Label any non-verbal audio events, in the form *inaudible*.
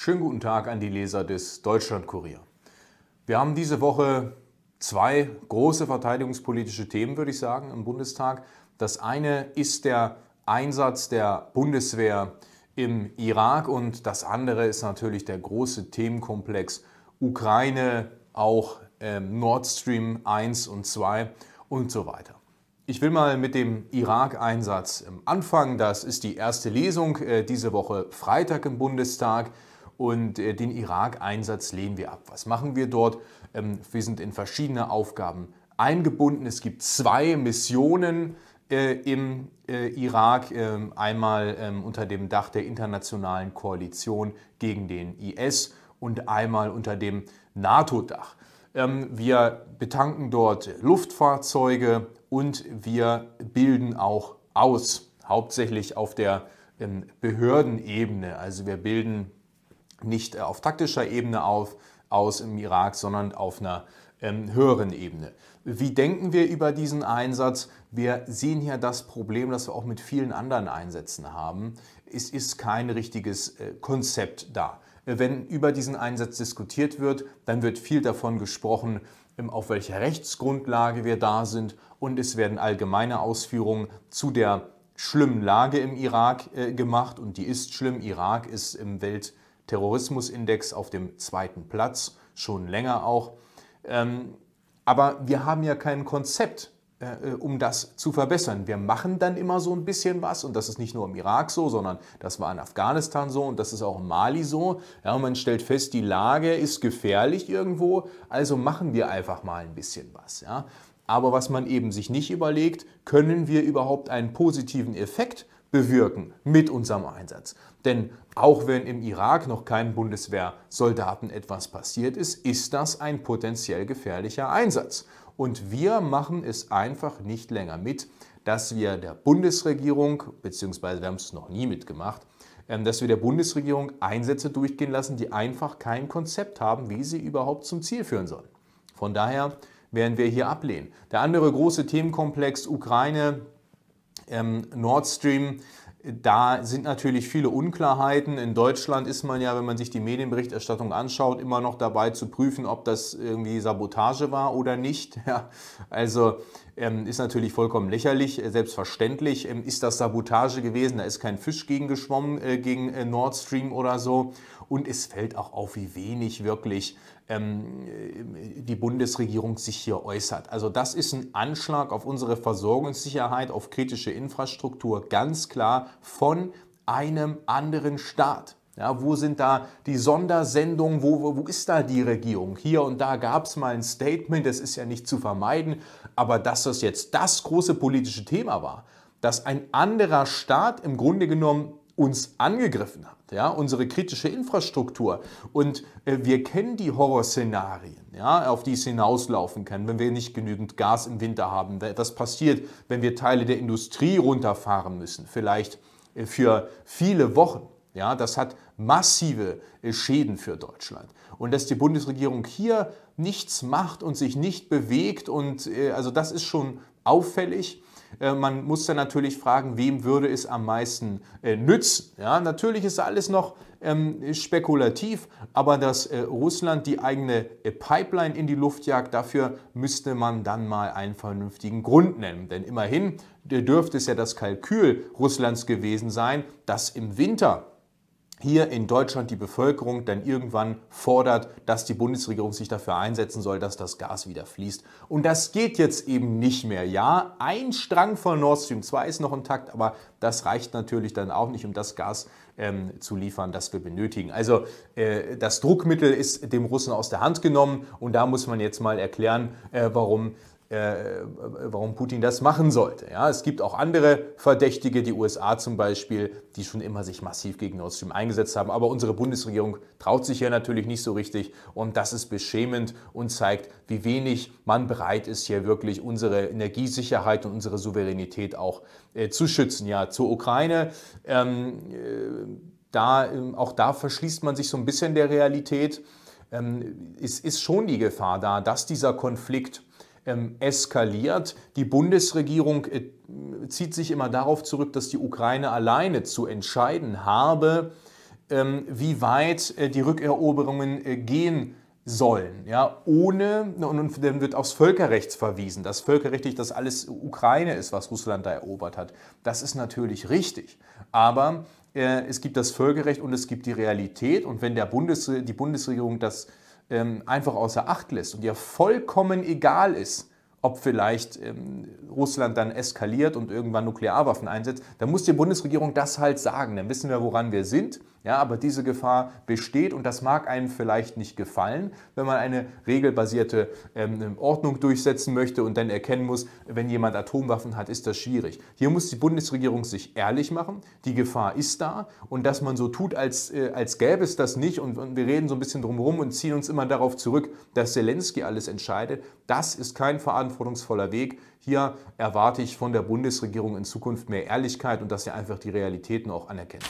Schönen guten Tag an die Leser des Deutschlandkurier. Wir haben diese Woche zwei große verteidigungspolitische Themen, würde ich sagen, im Bundestag. Das eine ist der Einsatz der Bundeswehr im Irak und das andere ist natürlich der große Themenkomplex Ukraine, auch äh, Nord Stream 1 und 2 und so weiter. Ich will mal mit dem Irak-Einsatz ähm, anfangen. Das ist die erste Lesung äh, diese Woche Freitag im Bundestag und äh, den Irak-Einsatz lehnen wir ab. Was machen wir dort? Ähm, wir sind in verschiedene Aufgaben eingebunden. Es gibt zwei Missionen äh, im äh, Irak, ähm, einmal ähm, unter dem Dach der internationalen Koalition gegen den IS und einmal unter dem NATO-Dach. wir betanken dort Luftfahrzeuge und wir bilden auch aus, hauptsächlich auf der Behördenebene. Also wir bilden nicht äh, auf taktischer Ebene auf, aus im Irak, sondern auf einer ähm, höheren Ebene. Wie denken wir über diesen Einsatz? Wir sehen hier das Problem, das wir auch mit vielen anderen Einsätzen haben. Es ist kein richtiges äh, Konzept da. Äh, wenn über diesen Einsatz diskutiert wird, dann wird viel davon gesprochen, ähm, auf welcher Rechtsgrundlage wir da sind und es werden allgemeine Ausführungen zu der schlimmen Lage im Irak äh, gemacht und die ist schlimm. Irak ist im Welt Terrorismusindex auf dem zweiten Platz, schon länger auch. Ähm, aber wir haben ja kein Konzept, äh, äh, um das zu verbessern. Wir machen dann immer so ein bisschen was und das ist nicht nur im Irak so, sondern das war in Afghanistan so und das ist auch in Mali so. Ja, man stellt fest, die Lage ist gefährlich irgendwo, also machen wir einfach mal ein bisschen was. Ja. Aber was man eben sich nicht überlegt, können wir überhaupt einen positiven Effekt bewirken mit unserem Einsatz. Denn auch wenn im Irak noch keinen Bundeswehrsoldaten etwas passiert ist, ist das ein potenziell gefährlicher Einsatz. Und wir machen es einfach nicht länger mit, dass wir der Bundesregierung, beziehungsweise wir haben es noch nie mitgemacht, ähm, dass wir der Bundesregierung Einsätze durchgehen lassen, die einfach kein Konzept haben, wie sie überhaupt zum Ziel führen sollen. Von daher werden wir hier ablehnen. Der andere große Themenkomplex Ukraine, ähm, Nord Stream, da sind natürlich viele Unklarheiten. In Deutschland ist man ja, wenn man sich die Medienberichterstattung anschaut, immer noch dabei zu prüfen, ob das irgendwie Sabotage war oder nicht. *laughs* Ja, also ähm, ist natürlich vollkommen lächerlich, äh, selbstverständlich. Ähm, ist das Sabotage gewesen? Da ist kein Fisch gegen geschwommen, äh, gegen äh, Nord Stream oder so. Und es fällt auch auf, wie wenig wirklich ähm, die Bundesregierung sich hier äußert. Also das ist ein Anschlag auf unsere Versorgungssicherheit, auf kritische Infrastruktur, ganz klar von einem anderen Staat. Ja, wo sind da die Sondersendungen? Wo, wo ist da die Regierung? Hier und da gab es mal ein Statement, das ist ja nicht zu vermeiden. Aber dass das jetzt das große politische Thema war, dass ein anderer Staat im Grunde genommen uns angegriffen hat, ja, unsere kritische Infrastruktur. Und äh, wir kennen die Horrorszenarien, ja, auf die es hinauslaufen kann, wenn wir nicht genügend Gas im Winter haben. Was passiert, wenn wir Teile der Industrie runterfahren müssen, vielleicht äh, für viele Wochen? Ja, das hat massive Schäden für Deutschland. Und dass die Bundesregierung hier nichts macht und sich nicht bewegt und äh, also das ist schon auffällig. Äh, man muss dann natürlich fragen, wem würde es am meisten äh, nützen. Ja, natürlich ist alles noch ähm, spekulativ, aber dass Russland die eigene Pipeline in die Luft jagt, dafür müsste man dann mal einen vernünftigen Grund nennen. Denn immerhin dürfte es ja das Kalkül Russlands gewesen sein, dass im Winter hier in Deutschland die Bevölkerung dann irgendwann fordert, dass die Bundesregierung sich dafür einsetzen soll, dass das Gas wieder fließt. Und das geht jetzt eben nicht mehr. Ja, ein Strang von Nord Stream 2 ist noch intakt, aber das reicht natürlich dann auch nicht, um das Gas ähm, zu liefern, das wir benötigen. Also äh, das Druckmittel ist dem Russen aus der Hand genommen und da muss man jetzt mal erklären, äh, warum äh, warum Putin das machen sollte. Ja, es gibt auch andere Verdächtige, die USA zum Beispiel, die schon immer sich massiv gegen Nord Stream eingesetzt haben. Aber unsere Bundesregierung traut sich hier natürlich nicht so richtig. Und das ist beschämend und zeigt, wie wenig man bereit ist, hier wirklich unsere Energiesicherheit und unsere Souveränität auch äh, zu schützen. Ja, zur Ukraine. Ähm, äh, da, ähm, auch da verschließt man sich so ein bisschen der Realität. Ähm, es ist schon die Gefahr da, dass dieser Konflikt ähm, eskaliert. Die Bundesregierung äh, zieht sich immer darauf zurück, dass die Ukraine alleine zu entscheiden habe, ähm, wie weit äh, die Rückeroberungen äh, gehen sollen, ja, ohne, und dann wird aufs Völkerrecht verwiesen, dass völkerrechtlich das alles Ukraine ist, was Russland da erobert hat. Das ist natürlich richtig, aber es gibt das Völkerrecht und es gibt die Realität und wenn der Bundes, die Bundesregierung das ähm, einfach außer Acht lässt und dir vollkommen egal ist, ob vielleicht ähm, Russland dann eskaliert und irgendwann Nuklearwaffen einsetzt, dann muss die Bundesregierung das halt sagen. Dann wissen wir, woran wir sind. Ja, aber diese Gefahr besteht und das mag einem vielleicht nicht gefallen, wenn man eine regelbasierte ähm, Ordnung durchsetzen möchte und dann erkennen muss, wenn jemand Atomwaffen hat, ist das schwierig. Hier muss die Bundesregierung sich ehrlich machen. Die Gefahr ist da und dass man so tut, als, äh, als gäbe es das nicht und, und wir reden so ein bisschen drumherum und ziehen uns immer darauf zurück, dass Zelensky alles entscheidet, das ist kein verantwortlicher verantwortungsvoller Weg. Hier erwarte ich von der Bundesregierung in Zukunft mehr Ehrlichkeit und dass sie einfach die Realitäten auch anerkennt.